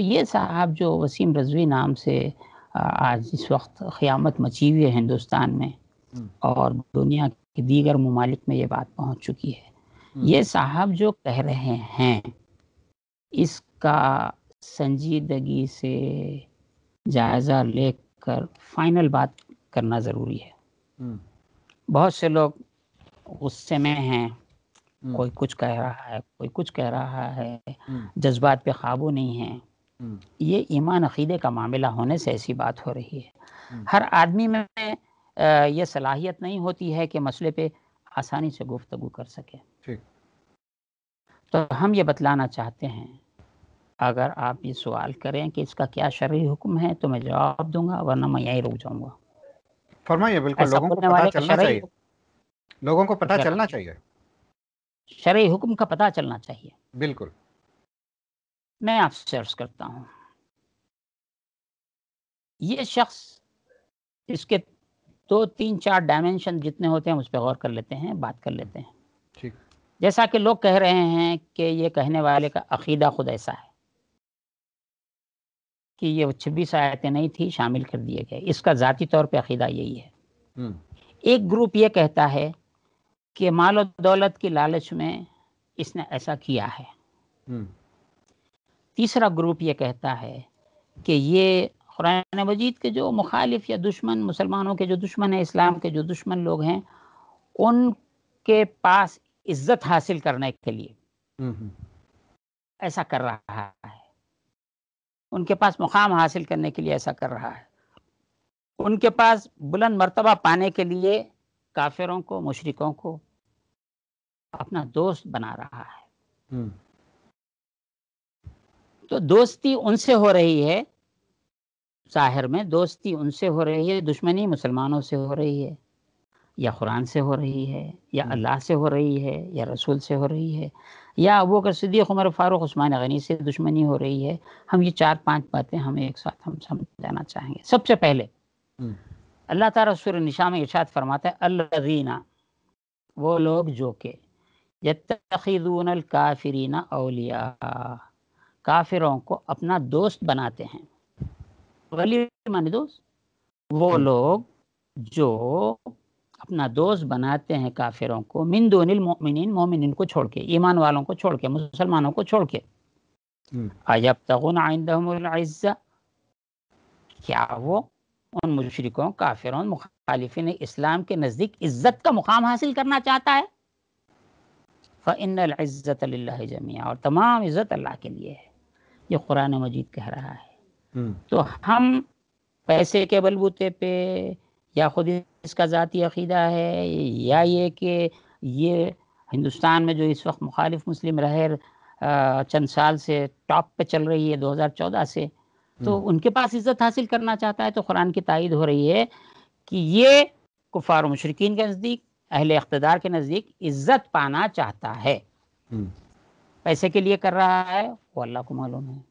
ये साहब जो वसीम रजवी नाम से आज इस वक्त क़्यामत मची हुई है हिंदुस्तान में हम्म। और दुनिया के दीगर ममालिक में ये बात पहुंच चुकी है हम्म। ये साहब जो कह रहे हैं इसका संजीदगी से जायज़ा लेकर फाइनल बात करना ज़रूरी है हम्म। बहुत से लोग गुस्से में हैं कोई कुछ कह रहा है कोई कुछ कह रहा है जज्बात पे काबू नहीं है हम्म। ये ईमान अकीदे का मामला होने से ऐसी बात हो रही है हम्म। हर आदमी में ये सलाहियत नहीं होती है कि मसले पे आसानी से गुफ्तु कर सके तो हम ये बतलाना चाहते हैं अगर आप ये सवाल करें कि इसका क्या शर्य हुक्म है तो मैं जवाब दूंगा वरना मैं यहीं रुक जाऊंगा फरमाइए बिल्कुल लोगों को पता अच्छा। चलना चाहिए लोगों को पता चलना चाहिए शर्य हुक्म का पता चलना चाहिए बिल्कुल मैं आपसे अर्ज करता हूँ ये शख्स इसके दो तीन चार डायमेंशन जितने होते हैं उस पर गौर कर लेते हैं बात कर लेते हैं ठीक जैसा कि लोग कह रहे हैं कि ये कहने वाले का अकीदा खुद ऐसा है कि ये वो छब्बीस आयतें नहीं थी शामिल कर दिए गए इसका ज़ाती तौर पे अकीदा यही है हम्म। एक ग्रुप ये कहता है कि माल दौलत की लालच में इसने ऐसा किया है हम्म। तीसरा ग्रुप ये कहता है कि ये कुरान मजीद के जो मुखालिफ या दुश्मन मुसलमानों के जो दुश्मन हैं इस्लाम के जो दुश्मन लोग हैं उनके पास इज्जत हासिल करने के लिए हम्म, हम्म। ऐसा कर रहा है उनके पास मुकाम हासिल करने के लिए ऐसा कर रहा है उनके पास बुलंद मर्तबा पाने के लिए काफिरों को मुशरकों को अपना दोस्त बना रहा है हम्म। तो दोस्ती उनसे हो रही है साहिर में दोस्ती उनसे हो रही है दुश्मनी मुसलमानों से हो रही है या कुरान से हो रही है या हम्म। अल्लाह से हो रही है या रसूल से हो रही है या अबू का सदीक उमर फारूक उस्मान गनी से दुश्मनी हो रही है हम ये चार पांच बातें हम एक साथ हम समझाना चाहेंगे सबसे पहले हम्म। अल्लाह तारा सुर निशा में इर्शाद फरमाता है अल्लाना वो लोग जो के यतून काफरीना अलिया काफिरों को अपना दोस्त बनाते हैं वली माने दोस्त वो हम्म। लोग जो अपना दोस्त बनाते हैं काफिरों को मिन दोनिल मोमिन मोमिन को छोड़ के ईमान वालों को छोड़ के मुसलमानों को छोड़ के अजब तगुन आइंदा क्या वो उन मुशरकों काफिरों मुखालिफिन इस्लाम के नज़दीक इज़्ज़त का मुकाम हासिल करना चाहता है फ़िन इज़्ज़त जमिया और तमाम इज़्ज़त अल्लाह के लिए है ये कुरान मजीद कह रहा है हम्म। तो हम पैसे के बलबूते पे या खुद इसका ज़ाती अकीदा है या ये कि ये हिंदुस्तान में जो इस वक्त मुखालिफ मुस्लिम रहर चंद साल से टॉप पे चल रही है 2014 से तो हम्म। उनके पास इज्जत हासिल करना चाहता है तो कुरान की तायद हो रही है कि ये कुफार मशरकिन के नज़दीक अहल अख्तदार के नज़दीक इज्जत पाना चाहता है हम्म। पैसे के लिए कर रहा है वो अल्लाह को मालूम है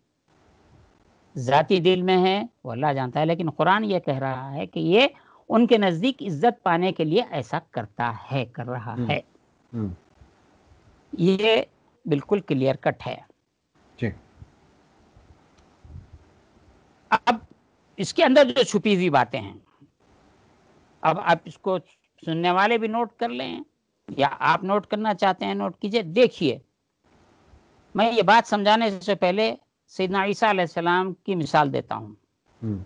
ज़ाती दिल में है वो अल्लाह जानता है लेकिन कुरान ये कह रहा है कि ये उनके नज़दीक इज्जत पाने के लिए ऐसा करता है कर रहा हम्म, है हम्म। ये बिल्कुल क्लियर कट है अब इसके अंदर जो छुपी हुई बातें हैं अब आप इसको सुनने वाले भी नोट कर लें या आप नोट करना चाहते हैं नोट कीजिए देखिए मैं ये बात समझाने से पहले सैदना ईसा की मिसाल देता हूँ हम्म।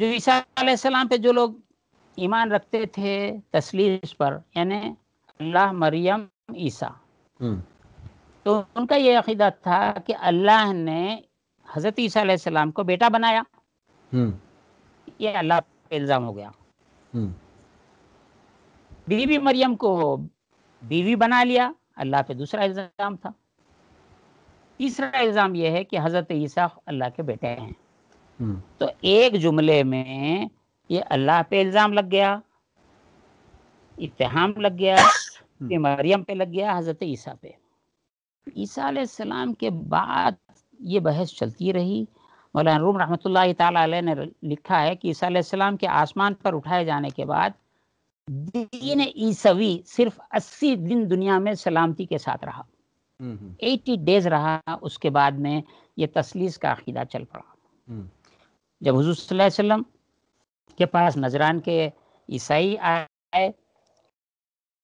जो ईसा पे जो लोग ईमान रखते थे तसलीस पर यानी अल्लाह मरियम ईसा हम्म। तो उनका ये अकीदा था कि अल्लाह ने हजरत ईसा को बेटा बनाया हम्म। ये अल्लाह पे इल्ज़ाम हो गया बीवी मरियम को बीवी बना लिया अल्लाह पे दूसरा इल्ज़ाम था तीसरा इल्ज़ाम यह है कि हज़रत ईसा अल्लाह के बेटे हैं हम्म। तो एक जुमले में ये अल्लाह पे इल्ज़ाम लग गया इतहाम लग गया कि हम्म। मरियम पे लग गया हज़रत ईसा पे ईसा सलाम के बाद ये बहस चलती रही मौलाना रूम रहमतुल्लाह रहमत ला ने लिखा है कि ईसा सलाम के आसमान पर उठाए जाने के बाद दीन ईसवी सिर्फ 80 दिन दुनिया में सलामती के साथ रहा 80 डेज रहा उसके बाद में ये तसलीस का अकीदा चल पड़ा हम्म। जब हजू वसल्लम के पास नजरान के ईसाई आए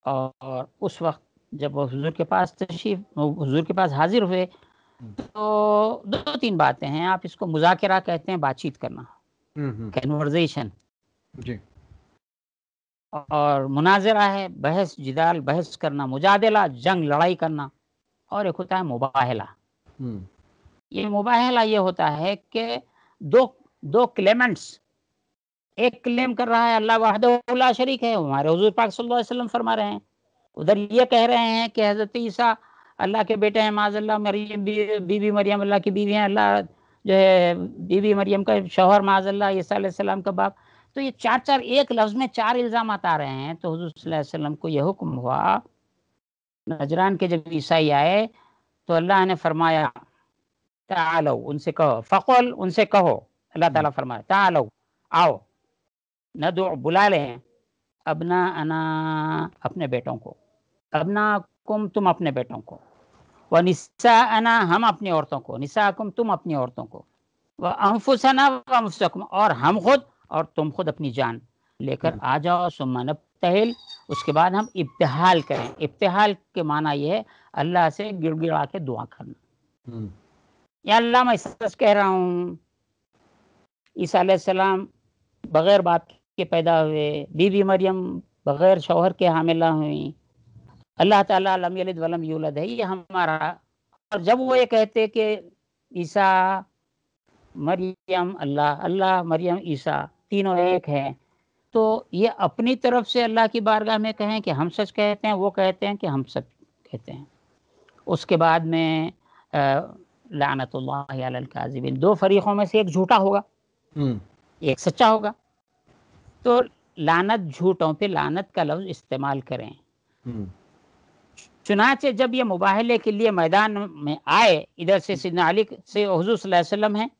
और उस वक्त जब वो हजूर के पास तशीफ हजूर के पास हाजिर हुए हम्म। तो दो तीन बातें हैं आप इसको मुजाकिरा कहते हैं बातचीत करना कन्वर्जेशन और मुनाजरा है बहस जिदाल बहस करना मुजादला जंग लड़ाई करना और एक होता है मुबाहला हम्म। ये मुबाहला ये होता है कि दो दो क्लेमेंट्स एक क्लेम कर रहा है अल्लाह वाहद शरीक है हमारे हजूर पाक वसल्लम फरमा रहे हैं उधर ये कह रहे हैं कि हज़रत ईसा अल्लाह के बेटे हैं माजल्ला मरियम बीबी मरियम अल्लाह की बीवी हैं अल्लाह जो है बीबी मरियम का शोहर माजल्ला ईसा का बाप तो ये चार चार एक लफ्ज में चार इल्ज़ाम आ रहे हैं तो हजूर वसल्लम को यह हुक्म हुआ नजरान के जब ईसाई आए तो अल्लाह ने फरमाया तालो उनसे कहो फ़ल उनसे कहो अल्लाह ताला फरमाया तालो आओ न दो बुला लें अबना अना अपने बेटों को अबना कुम तुम अपने बेटों को व निस्सा अना हम अपनी औरतों को निस्सा कुम तुम अपनी औरतों को वह अम्फुसना और हम खुद और तुम खुद अपनी जान लेकर हम्म। आ जाओ सुमन अब तहल उसके बाद हम इब्तहाल करें इब्तहाल के माना यह है अल्लाह से गिड़गिड़ा के दुआ करना हम्म। या अल्लाह मैं सच कह रहा हूँ ईसा सलाम बग़ैर बाप के पैदा हुए बीबी मरियम बग़ैर शोहर के हामिला हुई अल्लाह ताला लम यलिद वलम यूलद है ये हमारा और जब वो ये कहते कि ईसा मरियम अल्लाह अल्लाह मरियम ईसा तीन और एक है तो ये अपनी तरफ से अल्लाह की बारगाह में कहें कि हम सच कहते हैं वो कहते हैं कि हम सच कहते हैं उसके बाद में लानतल्लाजिबिन दो फरीक़ों में से एक झूठा होगा हम्म। एक सच्चा होगा तो लानत झूठों पे लानत का लफ्ज़ इस्तेमाल करें हम्म। चुनाचे जब ये मुबाहले के लिए मैदान में आए इधर से हम्म। सिदना अली से हजूल है हैं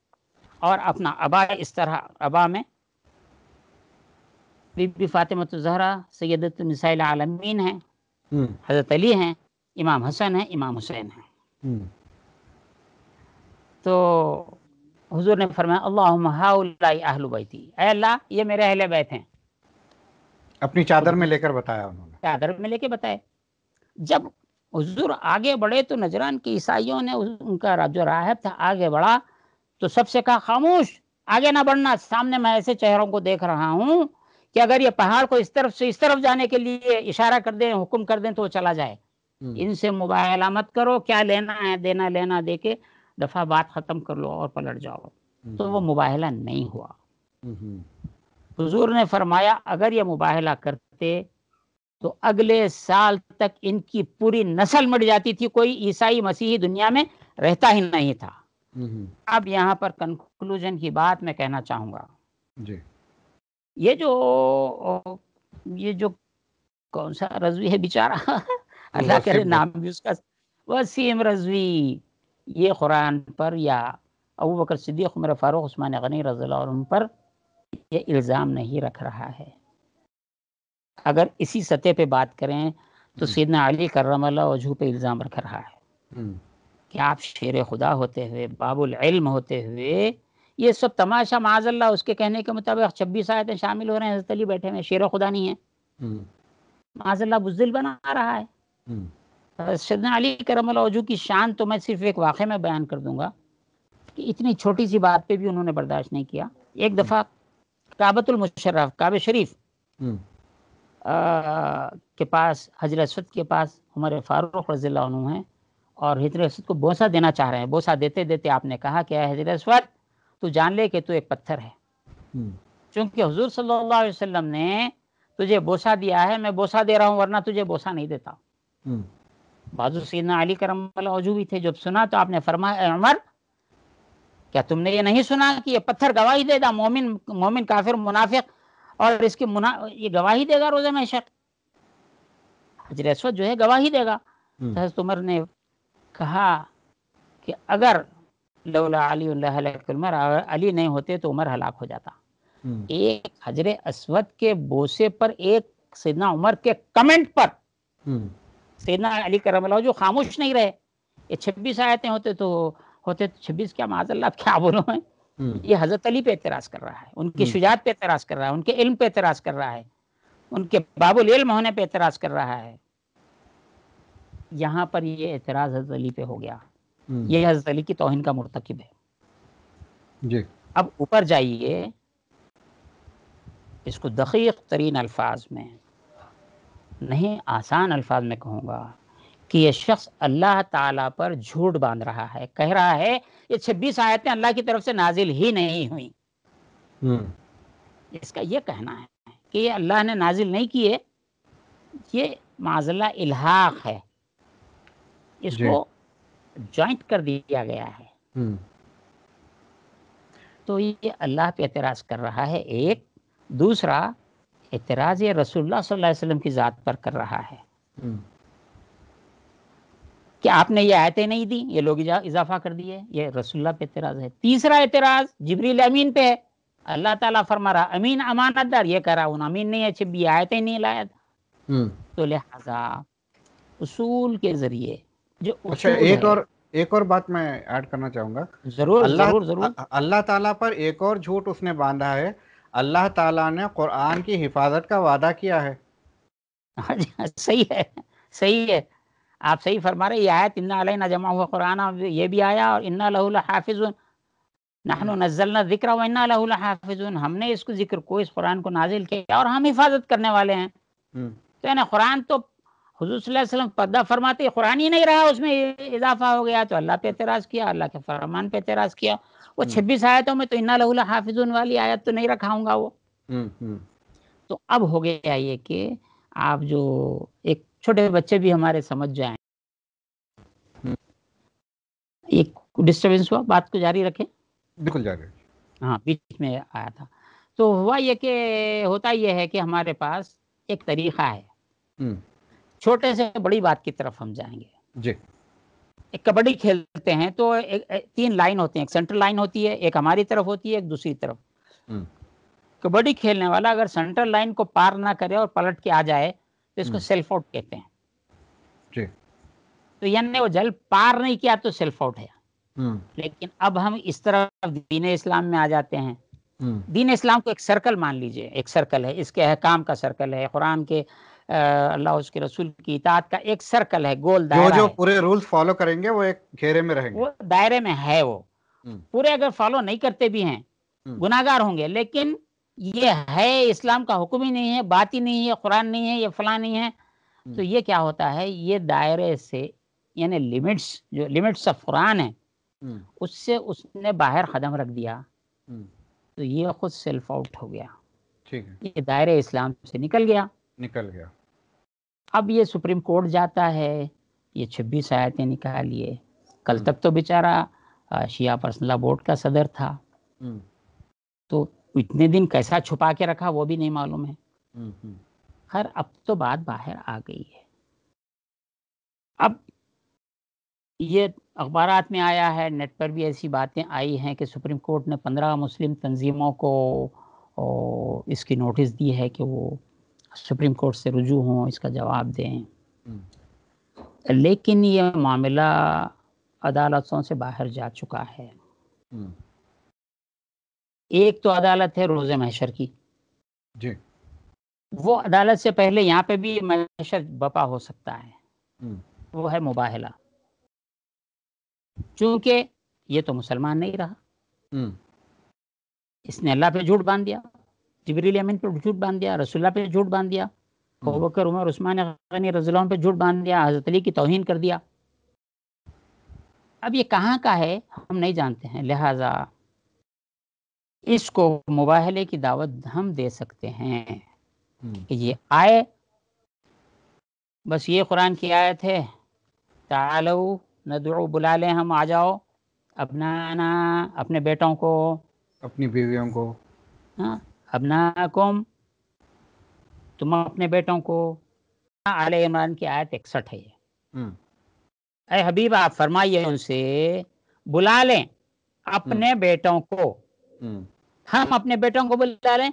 और अपना अबा इस तरह अबा में बीबी फातिमा तो जहरा सैयद मिसाइल आलमीन है हज़रत अली हैं इमाम हसन है इमाम हुसैन है तो हुजूर ने फरमाया ये मेरे अहल बैत हैं अपनी चादर में लेकर बताया उन्होंने चादर में लेके बताया जब हुजूर आगे बढ़े तो नजरान के ईसाइयों ने उनका जो राहब था आगे बढ़ा तो सबसे कहा खामोश आगे ना बढ़ना सामने मैं ऐसे चेहरों को देख रहा हूँ कि अगर ये पहाड़ को इस तरफ से इस तरफ जाने के लिए इशारा कर दें हुक्म कर दें तो वो चला जाए हम्म। इनसे मुबाहला मत करो क्या लेना है देना लेना दे के दफा बात खत्म कर लो और पलट जाओ तो वो हम्म। मुबाहला नहीं हुआ हजूर हम्म। ने फरमाया अगर ये मुबाहला करते तो अगले साल तक इनकी पूरी नस्ल मिट जाती थी कोई ईसाई मसीही दुनिया में रहता ही नहीं था अब यहाँ पर कंक्लूजन की बात मैं कहना चाहूंगा जी ये जो ये जो कौन सा रजवी है बेचारा अल्लाह के नाम भी उसका वसीम रजवी ये कुरान पर या अबू बकर सिद्दीक उमर फारूक उस्मान गनी रज़ी पर ये इल्ज़ाम नहीं रख रहा है अगर इसी सतह पे बात करें तो हम्म। सैदना अली करम वजू पे इल्ज़ाम रख रहा है हम्म। कि आप शेर खुदा होते हुए बाबुल इल्म होते हुए ये सब तमाशा माजल्ला उसके कहने के मुताबिक छब्बीस आयतें शामिल हो रहे हैं हजरत बैठे हुए शेर खुदा नहीं है हम्म। माजल्ला बुजिल बना रहा है हम्म। सदना अली करम की शान तो मैं सिर्फ एक वाक़े में बयान कर दूंगा कि इतनी छोटी सी बात पे भी उन्होंने बर्दाश्त नहीं किया एक हम्म। दफ़ा काबतुलमशर्रफ काब शरीफ के पास हजरत असद के पास हमारे फारूक रजील हैं और हजरत असद को बोसा देना चाह रहे हैं बोसा देते देते आपने कहा कि हजरत असद तू जान ले कि तू एक पत्थर है क्योंकि हम्म। हजूर सल्लल्लाहु अलैहि वसल्लम ने तुझे बोसा दिया है मैं बोसा दे रहा हूँ वरना तुझे बोसा नहीं देता हम्म। बाजू सीना अली करम वजू भी थे जब सुना तो आपने फरमाया उमर क्या तुमने ये नहीं सुना कि ये पत्थर गवाही देगा मोमिन मोमिन काफिर मुनाफिक और इसकी मुना ये गवाही देगा रोजे महशर हजरस्वत जो है गवाही देगा हम्म। तो उमर ने कहा कि अगर अली उमर अली नहीं होते तो उमर हलाक हो जाता हम्म। एक हजरे असवद के बोसे पर एक सिदना उमर के कमेंट पर हम्म। सिदना अली करम जो खामोश नहीं रहे ये छब्बीस आयतें होते तो होते तो छब्बीस क्या माजल्ला क्या बोलो है हम्म। ये हजरत अली पे एतराज कर रहा है उनकी शुजात पे एतराज कर रहा है उनके इल्म पे एतराज कर रहा है उनके बाबुल इल्म होने पे एतराज कर रहा है यहाँ पर ये एतराज हजरत अली पे हो गया हम्म। ये हजरत अली की तोहिन का मुरतकब है जी अब ऊपर जाइए इसको दकीक तरीन अल्फाज में नहीं आसान अल्फाज में कहूँगा कि ये शख्स अल्लाह ताला पर झूठ बांध रहा है कह रहा है ये छब्बीस आयतें अल्लाह की तरफ से नाजिल ही नहीं हुई हम्म। इसका ये कहना है कि ये अल्लाह ने नाजिल नहीं किए ये माजल्ला इलाहाक है इसको ज्वाइंट कर दिया गया है हम्म। तो ये अल्लाह पे एतराज कर रहा है एक दूसरा एतराज ये रसूलुल्लाह सल्लल्लाहु अलैहि वसल्लम की ज़ात पर कर रहा है हम्म। कि आपने ये आयतें नहीं दी ये लोग इजाफा कर दिए ये रसुल्ला पे एतराज है तीसरा एतराज जबरील अमीन पे है अल्लाह ताला फरमा रहा अमीन अमानतदार ये कह रहा हूँ अमीन नहीं अच्छी भी आयतें नहीं लाया था हम्म। तो लिहाजा उसूल के जरिए जो अच्छा एक और एक और बात मैं ऐड करना चाहूंगा जरूर अल्लाह जरूर जरूर अल्लाह ताला पर एक और झूठ उसने बांधा है अल्लाह ताला ने कुरान की हिफाजत का वादा किया है हाँ हाँ, सही है सही है आप सही फरमा रहे आयत इन्ना अलैहि नजमा हुआ कुरान ये भी आया और इन्ना लहूल लहाफिजुन नहनु हाँ। नजलना जिक्र व इन्ना लहूल लहाफिजुन हमने इसको जिक्र को इस कुरान को नाजिल किया और हम हिफाजत करने वाले हैं हम्म। तो ना कुरान तो हजूसम पर्दा फरमाते कुरान ही नहीं रहा उसमें इजाफा हो गया तो अल्लाह पे एतराज़ किया अल्लाह के फरमान पे एतराज़ किया वो हम्म। छब्बीस आयतों में तो इन्ना लहू हाफिजुन वाली आयत तो नहीं रखाऊंगा वो हम्म, हम्म। तो अब हो गया ये कि आप जो एक छोटे बच्चे भी हमारे समझ जाए एक डिस्टर्बेंस हुआ बात को जारी रखें बिल्कुल जारी हाँ बीच में आया था तो हुआ ये कि होता यह है कि हमारे पास एक तरीका है छोटे से बड़ी बात की तरफ हम जाएंगे जी एक कबड्डी खेलते हैं तो ए, ए, तीन लाइन होती है एक सेंट्रल लाइन होती है एक हमारी तरफ होती है एक दूसरी तरफ हम्म। कबड्डी खेलने वाला अगर सेंट्रल लाइन को पार ना करे और पलट के आ जाए तो इसको हम्म। सेल्फ आउट कहते हैं जी तो यानी वो जल पार नहीं किया तो सेल्फ आउट है हम्म। लेकिन अब हम इस तरफ दीन इस्लाम में आ जाते हैं दीन इस्लाम को एक सर्कल मान लीजिए एक सर्कल है इसके अहकाम का सर्कल है कुरान के अल्लाह उसके रसूल की इताद का एक सर्कल है गोल दायरा जो जो पूरे रूल्स फॉलो करेंगे वो एक घेरे में रहेंगे वो दायरे में है वो हम्म। पूरे अगर फॉलो नहीं करते भी हैं हम्म। गुनागार होंगे लेकिन ये है इस्लाम का हुक्म ही नहीं है बात ही नहीं है कुरान नहीं है ये फला नहीं है हम्म। तो ये क्या होता है ये दायरे से यानी लिमिट्स जो लिमिट्स ऑफ कुरान है उससे उसने बाहर कदम रख दिया तो ये खुद सेल्फ आउट हो गया ठीक है ये दायरे इस्लाम से निकल गया निकल गया अब ये सुप्रीम कोर्ट जाता है ये छब्बीस आयतें निकालिए कल हम्म। तक तो बेचारा शिया पर्सनला बोर्ड का सदर था हम्म। तो इतने दिन कैसा छुपा के रखा वो भी नहीं मालूम है हम्म, खैर अब तो बात बाहर आ गई है अब ये अखबार में आया है नेट पर भी ऐसी बातें आई हैं कि सुप्रीम कोर्ट ने पंद्रह मुस्लिम तंजीमों को इसकी नोटिस दी है कि वो सुप्रीम कोर्ट से रुजू हों इसका जवाब दें हम्म। लेकिन ये मामला अदालतों से बाहर जा चुका है हम्म। एक तो अदालत है रोजे महशर की जी वो अदालत से पहले यहाँ पे भी महशर बपा हो सकता है हम्म। वो है मुबाहला चूंकि ये तो मुसलमान नहीं रहा इसने अल्लाह पे झूठ बांध दिया जबरील अमीन पर झूठ बांध दिया रसुल्ला पे झूठ बांध दिया हम्म। बकर उमर उस्मान गनी रजील पे झूठ बांध दिया हजरत अली की तोहिन कर दिया अब ये कहाँ का है हम नहीं जानते हैं लिहाजा इसको मुबाहले की दावत हम दे सकते हैं हम्म। कि ये आए बस ये कुरान की आयत है तालो नदो बुला लें हम आ जाओ अपना ना अपने बेटों को अपनी बीवियों को हाँ अबनाकुम तुम अपने बेटों को आल इमरान की आयत इकसठ है ये हम्म। हबीब आप फरमाइए उनसे बुला लें अपने हम्म। बेटों को हम्म। हम अपने बेटों को बुला लें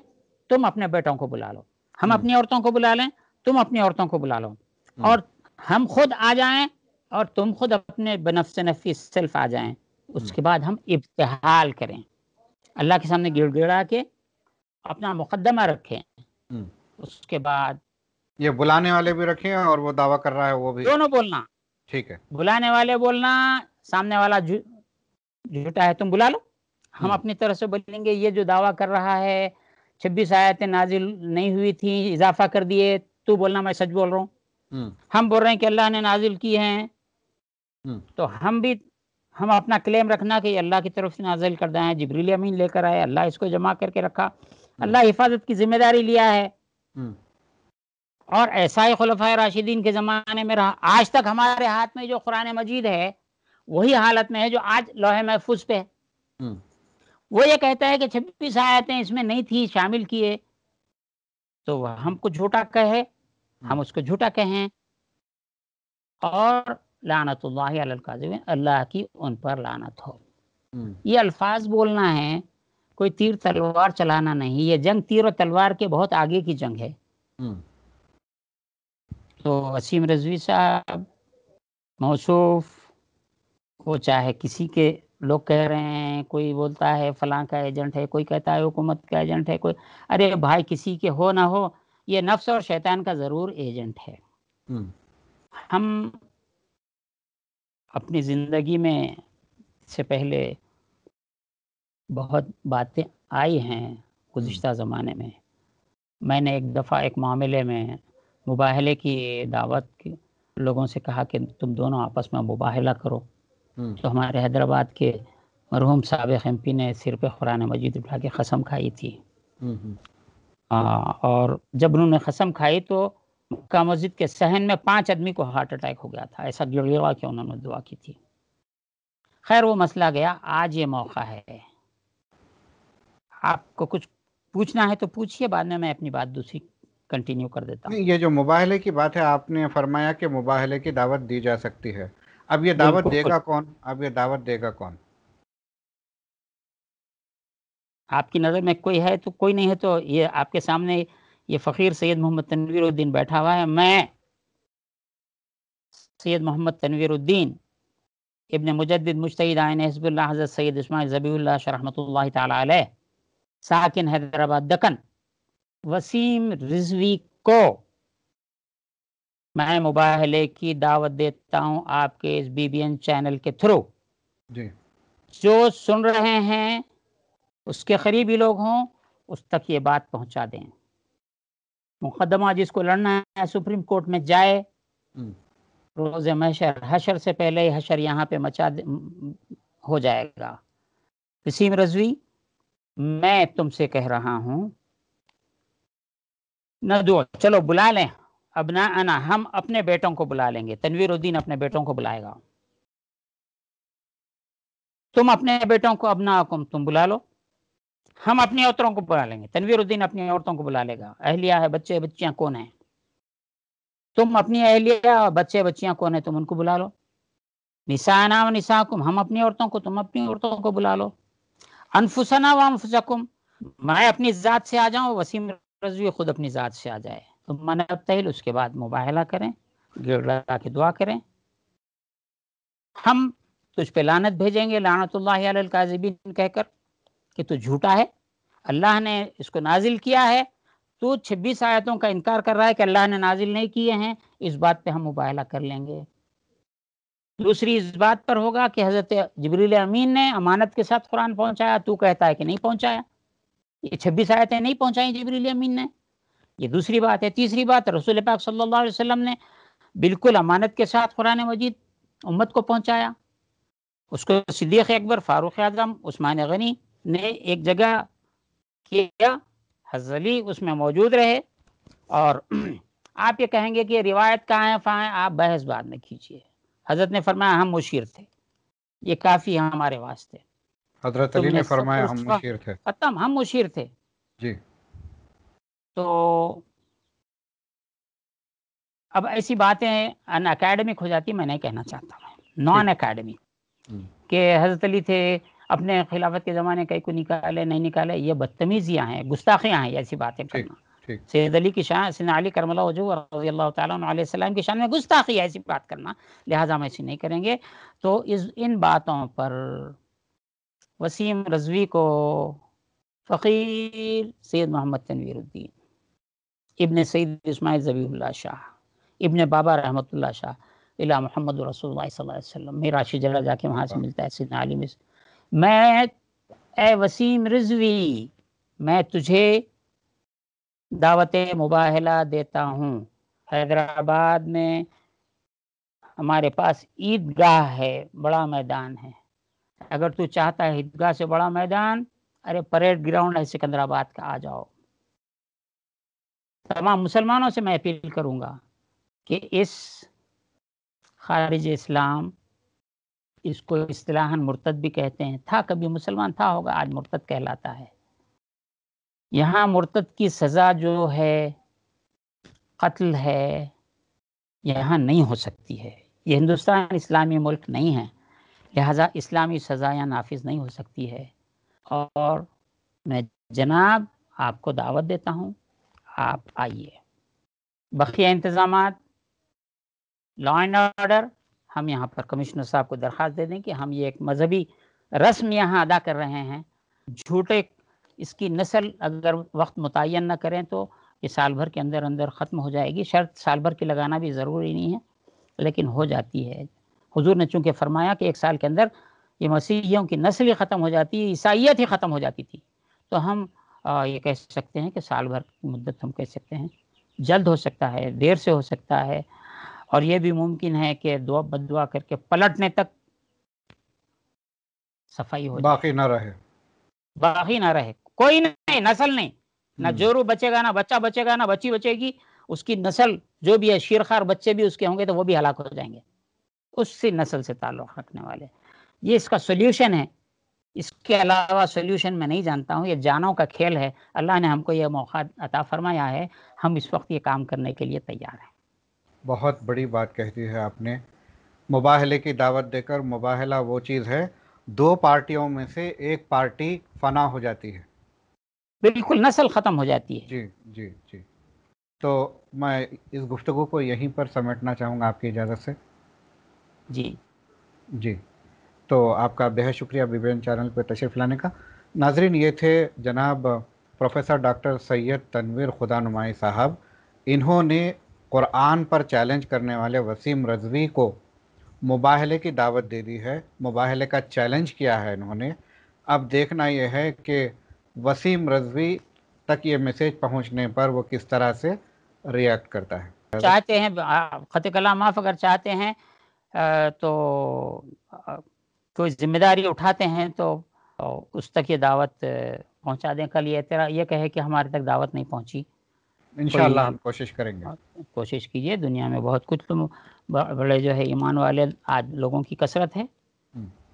तुम अपने बेटों को बुला लो हम अपनी औरतों को बुला लें तुम अपनी औरतों को बुला लो और हम खुद आ जाएं और तुम खुद अपने बनफ्स नफी सेल्फ आ जाएं उसके बाद हम इब्तहाल करें अल्लाह के सामने गिड़ गिड़ा के अपना मुकदमा रखें हम्म। उसके बाद ये बुलाने वाले भी रखें और वो दावा कर रहा है वो भी दोनों बोलना ठीक है बुलाने वाले बोलना सामने वाला झूठा है तुम बुला लो हम हम्म। अपनी तरफ से बोलेंगे ये जो दावा कर रहा है छब्बीस आयतें नाजिल नहीं हुई थी इजाफा कर दिए तू बोलना मैं सच बोल रहा हूँ हम्म। हम बोल रहे हैं कि अल्लाह ने नाजिल की हैं तो हम भी हम अपना क्लेम रखना कि अल्लाह की तरफ से नाजिल कर दें है जबरील अमीन लेकर आए अल्लाह इसको जमा करके रखा हम्म। अल्लाह हिफाजत की जिम्मेदारी लिया है हम्म। और ऐसा ही खुलफा राशिदीन के ज़माने में रहा आज तक हमारे हाथ में जो कुरान मजीद है वही हालत में है जो आज लोहे महफूज पे है हम्म। वो ये कहता है कि छब्बीस आयतें इसमें नहीं थी शामिल किए तो हमको झूठा कहे हम उसको झूठा कहें और लानत अल्लाह की उन पर लानत हो ये अल्फाज बोलना है कोई तीर तलवार चलाना नहीं ये जंग तीर और तलवार के बहुत आगे की जंग है हम्म। तो वसीम रजवी साहब मौसूफ वो चाहे किसी के लोग कह रहे हैं कोई बोलता है फलां का एजेंट है कोई कहता है हुकूमत का एजेंट है कोई अरे भाई किसी के हो ना हो ये नफ्स और शैतान का ज़रूर एजेंट है हम्म। हम अपनी ज़िंदगी में से पहले बहुत बातें आई हैं गुज्त हम्म। ज़माने में मैंने एक दफ़ा एक मामले में मुबाहले की दावत के लोगों से कहा कि तुम दोनों आपस में मुबाहला करो हम्म। तो हमारे हैदराबाद के मरहूम सबक एम पी ने सिर पर ख़ुरान मजीद उठा के कसम खाई थी हम्म, आ, और जब उन्होंने कसम खाई तो मक्का मस्जिद के सहन में पांच आदमी को हार्ट अटैक हो गया था ऐसा गिड़गिड़वा के उन्होंने दुआ की थी खैर वो मसला गया आज ये मौका है आपको कुछ पूछना है तो पूछिए बाद में मैं अपनी बात दूसरी कंटिन्यू कर देता हूँ ये जो मुबाहले की बात है आपने फरमाया कि मुबाहले की दावत दी जा सकती है अब ये दावत देगा कौन अब ये दावत देगा कौन आपकी नज़र में कोई है तो कोई नहीं है तो ये आपके सामने ये फ़कीर सैयद मोहम्मद तनवीरुद्दीन बैठा हुआ है मैं सैयद मोहम्मद तनवीरुद्दीन इबन मुजद मुश्तद आयन हजबुल्ला हज़रत सैद इसमाल ज़बील्ला शरहमत ला साकिन हैदराबाद दकन वसीम रिजवी को मैं मुबाहले की दावत देता हूं आपके इस बीबीएन चैनल के थ्रू जो सुन रहे हैं उसके करीबी लोग हों उस तक ये बात पहुंचा दें मुकदमा जिसको लड़ना है सुप्रीम कोर्ट में जाए हम्म। रोज महशर हशर से पहले ही हशर यहाँ पे मचा हो जाएगा वसीम रजवी मैं तुमसे कह रहा हूं न दो चलो बुला लें अब ना आना हम अपने बेटों को बुला लेंगे तनवीर उद्दीन अपने बेटों को बुलाएगा तुम अपने बेटों को अब ना हुकुम तुम बुला लो हम अपनी औरतों को बुला लेंगे तनवीर उद्दीन अपनी औरतों को बुला लेगा अहलिया है बच्चे बच्चियां कौन है तुम अपनी अहलिया और बच्चे बच्चियां कौन है तुम उनको बुला लो निशा नाम निशा हम अपनी औरतों को तुम अपनी औरतों को बुला लो अनफुसना व अनफुसकुम मैं अपनी ज़ात से आ जाऊँ वसीम रजवी खुद अपनी ज़ात से आ जाए तो मन तहल उसके बाद मुबाहला करें गिड़गड़ा के दुआ करें हम तुझ पे लानत भेजेंगे लानतल्लाकाजबिन कहकर कि तू झूठा है अल्लाह ने इसको नाजिल किया है तो छब्बीस आयतों का इनकार कर रहा है कि अल्लाह ने नाजिल नहीं किए हैं इस बात पे हम मुबाहला कर लेंगे दूसरी इस बात पर होगा कि हज़रत जबरील अमीन ने अमानत के साथ कुरान पहुंचाया तू कहता है कि नहीं पहुंचाया ये छब्बीस आयतें नहीं पहुंचाई जबरील अमीन ने ये दूसरी बात है तीसरी बात रसूल पाक सल्लल्लाहु अलैहि वसल्लम ने बिल्कुल अमानत के साथ कुरान मजीद उम्मत को पहुंचाया उसको सिद्दीक अकबर फारूक आजम उस्मान गनी ने एक जगह किया हजली उसमें मौजूद रहे और आप ये कहेंगे कि रिवायत कहाँ है फ़ाँ आप बहस बाद में खींचिए हजरत ने फरमाया हम मुशीर थे ये काफ़ी हमारे वास्ते हजरत तो अली ने फरमाया हम मुशीर थे खत्म हम मुशीर थे जी तो अब ऐसी बातें अन अकेडमिक हो जाती मैं नहीं कहना चाहता हूँ नॉन अकेडमिक हम्म। के हजरत अली थे अपने खिलाफत के ज़माने कई को निकाले नहीं निकाले ये बदतमीजियाँ हैं गुस्ताखियाँ हैं ऐसी बातें करना सैद अली की शान सिन अली करमला वजू रजी अल्लाह तसलम की शान में गुस्ताखी है ऐसी बात करना लिहाजा हम ऐसी नहीं करेंगे तो इस इन बातों पर वसीम रजवी को फ़कीर सैद मोहम्मद तनवीरुद्दीन इबन सईद इसमाइल जबील्ला शाह इबन बाबा रहमतुल्ला शाह इला मोहम्मद रसोल्लम मेरा शिजरा जाके वहाँ से हाँ। मिलता है अली में मैं ए वसीम रिजवी मैं तुझे दावत मुबाहला देता हूँ हैदराबाद में हमारे पास ईदगाह है बड़ा मैदान है अगर तू चाहता है ईदगाह से बड़ा मैदान अरे परेड ग्राउंड है सिकंदराबाद का आ जाओ तमाम मुसलमानों से मैं अपील करूँगा कि इस खारिज इस्लाम इसको असलाहन मुर्तद भी कहते हैं था कभी मुसलमान था होगा आज मुर्तद कहलाता है यहाँ मुर्तद की सज़ा जो है कत्ल है यहाँ नहीं हो सकती है ये हिंदुस्तान इस्लामी मुल्क नहीं है लिहाजा इस्लामी सज़ा यहाँ नाफिज नहीं हो सकती है और मैं जनाब आपको दावत देता हूँ आप आइए बखिया इंतज़ाम लॉ एंड ऑर्डर हम यहाँ पर कमिश्नर साहब को दरख्वास्त दे दें कि हम ये एक मजहबी रस्म यहाँ अदा कर रहे हैं झूठे इसकी नस्ल अगर वक्त मुतन ना करें तो ये साल भर के अंदर अंदर ख़त्म हो जाएगी शर्त साल भर की लगाना भी ज़रूरी नहीं है लेकिन हो जाती है हुजूर ने चूँकि फरमाया कि एक साल के अंदर ये मसीहियों की नस्ल ही ख़त्म हो जाती है ईसाइत ही ख़त्म हो जाती थी तो हम ये कह सकते हैं कि साल भर की मुद्दत हम कह सकते हैं जल्द हो सकता है देर से हो सकता है और ये भी मुमकिन है कि दुआ बदुआ करके पलटने तक सफाई हो बाकी ना रहे बाकी ना रहे कोई नहीं नस्ल नहीं ना हम्म। जोरू बचेगा ना बच्चा बचेगा ना बच्ची बचेगी उसकी नस्ल जो भी है शेरखार बच्चे भी उसके होंगे तो वो भी हलाक हो जाएंगे उसी नस्ल से ताल्लुक रखने वाले ये इसका सोल्यूशन है इसके अलावा सोल्यूशन मैं नहीं जानता हूँ ये जानों का खेल है अल्लाह ने हमको ये मौका अता फरमाया है हम इस वक्त ये काम करने के लिए तैयार हैं बहुत बड़ी बात कह दी है आपने मुबाहले की दावत देकर मुबाहला वो चीज़ है दो पार्टियों में से एक पार्टी फना हो जाती है बिल्कुल नस्ल ख़त्म हो जाती है जी जी जी तो मैं इस गुफ्तु को यहीं पर समेटना चाहूँगा आपकी इजाज़त से जी जी तो आपका बेहद शुक्रिया विवेन चैनल पर तशरीफ़ लाने का नाजरीन ये थे जनाब प्रोफेसर डॉक्टर सैयद तनवीर खुदा नुमाई साहब इन्होंने कुरान पर चैलेंज करने वाले वसीम रजवी को मुबाहले की दावत दे दी है मुबाहले का चैलेंज किया है इन्होंने अब देखना यह है कि वसीम रजवी तक ये मैसेज पहुंचने पर वो किस तरह से रिएक्ट करता है चाहते हैं ख़त कला माफ अगर चाहते हैं तो कोई जिम्मेदारी उठाते हैं तो, तो उस तक ये दावत पहुंचा दें कल ये तेरा ये कहे कि हमारे तक दावत नहीं पहुंची इंशाल्लाह हम कोशिश करेंगे कोशिश कीजिए दुनिया में बहुत कुछ तो बड़े जो है ईमान वाले आज लोगों की कसरत है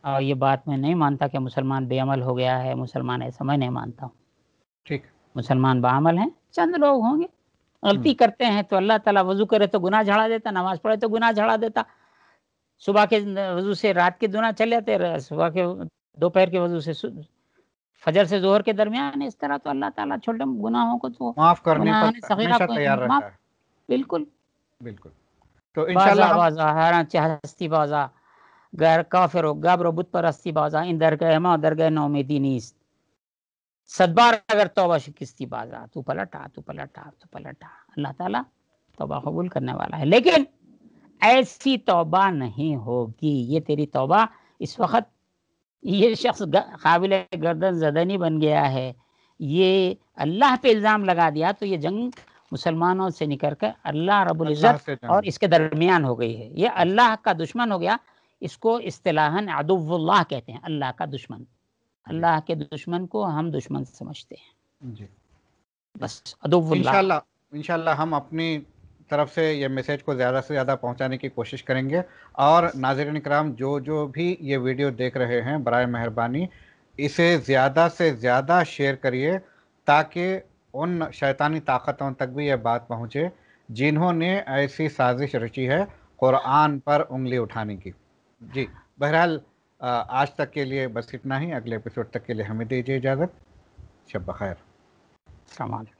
और ये बात मैं नहीं मानता कि मुसलमान बेअमल हो गया है मुसलमान ऐसा मैं नहीं मानता हूँ ठीक मुसलमान बामल हैं चंद लोग होंगे गलती हम्म। करते हैं तो अल्लाह ताला वजू करे तो गुनाह झड़ा देता नमाज पढ़े तो गुनाह झड़ा देता सुबह के वजू से रात के गुनाह चले जाते सुबह के दोपहर के वजू से फजर से जोहर के दरमियान इस तरह तो अल्लाह ताला छोटे गुनाहों को तो माफ करने पर तैयार रहता है बिल्कुल बिल्कुल तो इंशाल्लाह बाजा चाहस्ती बाजा غیر کافر و گبر و بود پرستی بازا این درگاه ما درگاه نومیدی نیست صد بار اگر توبه شکستی بازا تو پلٹا تو پلٹا تو پلٹا اللہ تعالیٰ तोबा कबूल करने वाला है लेकिन ऐसी तोबा नहीं होगी ये तेरी तोबा इस वक्त ये शख्स काबिल गर्दन जदनी बन गया है ये अल्लाह पे इल्ज़ाम लगा दिया तो ये जंग मुसलमानों से निकल कर अल्लाह रबुल्ज़त और इसके दरमियान हो गई है ये अल्लाह का दुश्मन हो गया इसको अतलाहन अदुल्ला कहते हैं अल्लाह का दुश्मन अल्लाह के दुश्मन को हम दुश्मन समझते हैं जी बस अदुल्ला इंशाल्लाह हम अपनी तरफ से ये मैसेज को ज़्यादा से ज़्यादा पहुंचाने की कोशिश करेंगे और नाजरन कराम जो जो भी ये वीडियो देख रहे हैं बर मेहरबानी इसे ज़्यादा से ज़्यादा शेयर करिए ताकि उन शैतानी ताकतों तक भी यह बात पहुँचे जिन्होंने ऐसी साजिश रची है क़ुरान पर उंगली उठाने की जी बहरहाल आज तक के लिए बस इतना ही अगले एपिसोड तक के लिए हमें दीजिए इजाज़त शब बखैर समाज